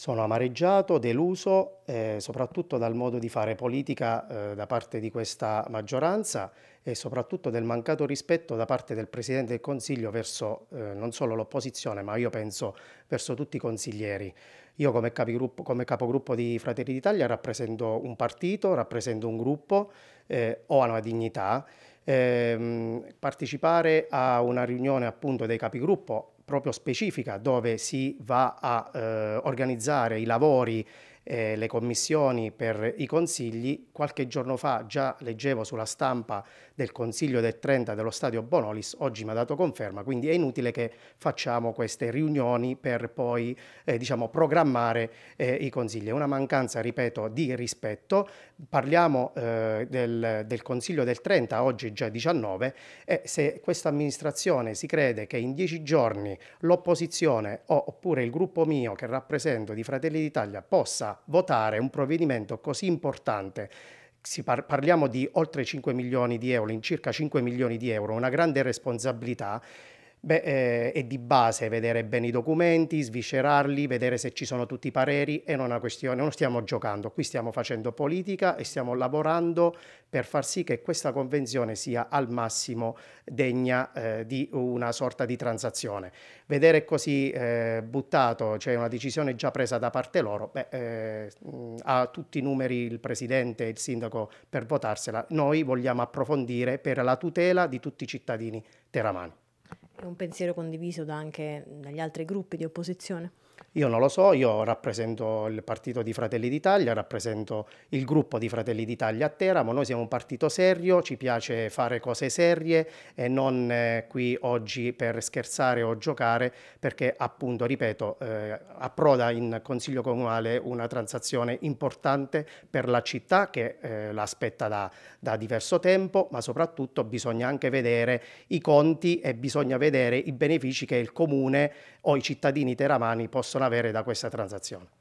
Sono amareggiato, deluso, eh, soprattutto dal modo di fare politica eh, da parte di questa maggioranza e soprattutto del mancato rispetto da parte del Presidente del Consiglio verso eh, non solo l'opposizione, ma io penso verso tutti i consiglieri. Io come, come capogruppo di Fratelli d'Italia rappresento un partito, rappresento un gruppo, eh, ho una dignità ehm, partecipare a una riunione appunto dei capigruppo proprio specifica dove si va a eh, organizzare i lavori eh, le commissioni per i consigli. Qualche giorno fa già leggevo sulla stampa del consiglio del 30 dello stadio Bonolis, oggi mi ha dato conferma, quindi è inutile che facciamo queste riunioni per poi eh, diciamo, programmare eh, i consigli. È una mancanza, ripeto, di rispetto. Parliamo eh, del, del consiglio del 30, oggi è già 19, e se questa amministrazione si crede che in dieci giorni l'opposizione oppure il gruppo mio che rappresento di Fratelli d'Italia possa votare un provvedimento così importante Par parliamo di oltre 5 milioni di euro, in circa 5 milioni di euro, una grande responsabilità Beh, eh, è di base vedere bene i documenti, sviscerarli, vedere se ci sono tutti i pareri, è una questione, non stiamo giocando, qui stiamo facendo politica e stiamo lavorando per far sì che questa convenzione sia al massimo degna eh, di una sorta di transazione. Vedere così eh, buttato, cioè una decisione già presa da parte loro, beh, eh, ha tutti i numeri il Presidente e il Sindaco per votarsela, noi vogliamo approfondire per la tutela di tutti i cittadini teramani. È un pensiero condiviso da anche dagli altri gruppi di opposizione? Io non lo so, io rappresento il partito di Fratelli d'Italia, rappresento il gruppo di Fratelli d'Italia a Teramo, noi siamo un partito serio, ci piace fare cose serie e non eh, qui oggi per scherzare o giocare perché appunto, ripeto, eh, approda in Consiglio Comunale una transazione importante per la città che eh, l'aspetta da, da diverso tempo, ma soprattutto bisogna anche vedere i conti e bisogna vedere i benefici che il comune o i cittadini teramani possono possono avere da questa transazione.